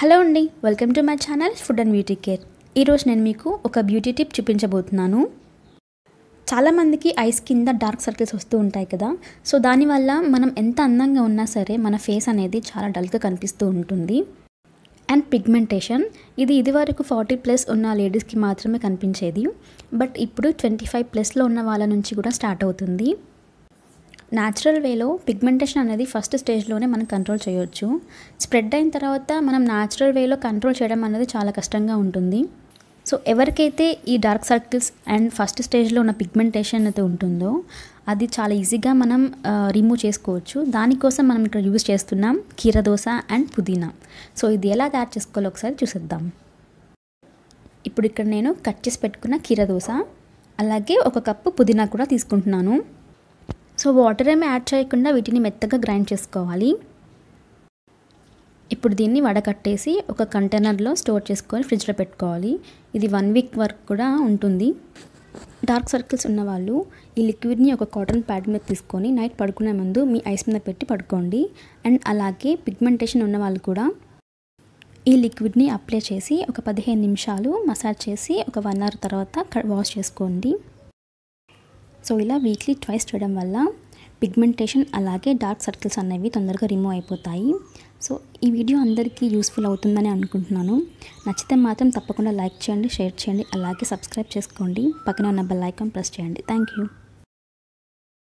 hello అండి welcome to my channel food and beauty care ఈరోజు నేను మీకు ఒక బ్యూటీ టిప్ చూపించబోతున్నాను చాలామందికి ఐస్ కింద డార్క్ సర్కిల్స్ వస్తూ ఉంటాయి కదా సో దానివల్ల మనం ఎంత అందంగా ఉన్నా సరే మన ఫేస్ అనేది చాలా డల్గా కనిపిస్తూ ఉంటుంది అండ్ పిగ్మెంటేషన్ ఇది ఇదివరకు ఫార్టీ ప్లస్ ఉన్న లేడీస్కి మాత్రమే కనిపించేది బట్ ఇప్పుడు ట్వంటీ ఫైవ్ ప్లస్లో ఉన్న వాళ్ళ నుంచి కూడా స్టార్ట్ అవుతుంది న్యాచురల్ వేలో పిగ్మెంటేషన్ అనేది ఫస్ట్ స్టేజ్లోనే మనం కంట్రోల్ చేయొచ్చు స్ప్రెడ్ అయిన తర్వాత మనం న్యాచురల్ వేలో కంట్రోల్ చేయడం అనేది చాలా కష్టంగా ఉంటుంది సో ఎవరికైతే ఈ డార్క్ సర్కిల్స్ అండ్ ఫస్ట్ స్టేజ్లో ఉన్న పిగ్మెంటేషన్ అయితే ఉంటుందో అది చాలా ఈజీగా మనం రిమూవ్ చేసుకోవచ్చు దానికోసం మనం ఇక్కడ యూజ్ చేస్తున్నాం కీరదోస అండ్ పుదీనా సో ఇది ఎలా తయారు చేసుకోవాలో ఒకసారి చూసేద్దాం ఇప్పుడు ఇక్కడ నేను కట్ చేసి పెట్టుకున్న కీరదోస అలాగే ఒక కప్పు పుదీనా కూడా తీసుకుంటున్నాను సో వాటర్ ఏమి యాడ్ చేయకుండా వీటిని మెత్తగా గ్రైండ్ చేసుకోవాలి ఇప్పుడు దీన్ని వడకట్టేసి ఒక కంటైనర్లో స్టోర్ చేసుకొని ఫ్రిడ్జ్లో పెట్టుకోవాలి ఇది వన్ వీక్ వరకు కూడా ఉంటుంది డార్క్ సర్కిల్స్ ఉన్న వాళ్ళు ఈ లిక్విడ్ని ఒక కాటన్ ప్యాడ్ మీద తీసుకొని నైట్ పడుకునే ముందు మీ ఐస్ మీద పెట్టి పడుకోండి అండ్ అలాగే పిగ్మెంటేషన్ ఉన్న వాళ్ళు కూడా ఈ లిక్విడ్ని అప్లై చేసి ఒక పదిహేను నిమిషాలు మసాజ్ చేసి ఒక వన్ అవర్ తర్వాత వాష్ చేసుకోండి సో ఇలా వీక్లీ ట్వైస్ చేయడం వల్ల పిగ్మెంటేషన్ అలాగే డార్క్ సర్కిల్స్ అనేవి తొందరగా రిమూవ్ అయిపోతాయి సో ఈ వీడియో అందరికీ యూస్ఫుల్ అవుతుందని అనుకుంటున్నాను నచ్చితే మాత్రం తప్పకుండా లైక్ చేయండి షేర్ చేయండి అలాగే సబ్స్క్రైబ్ చేసుకోండి పక్కన ఉన్న బెల్ ఐకాన్ ప్రెస్ చేయండి థ్యాంక్ యూ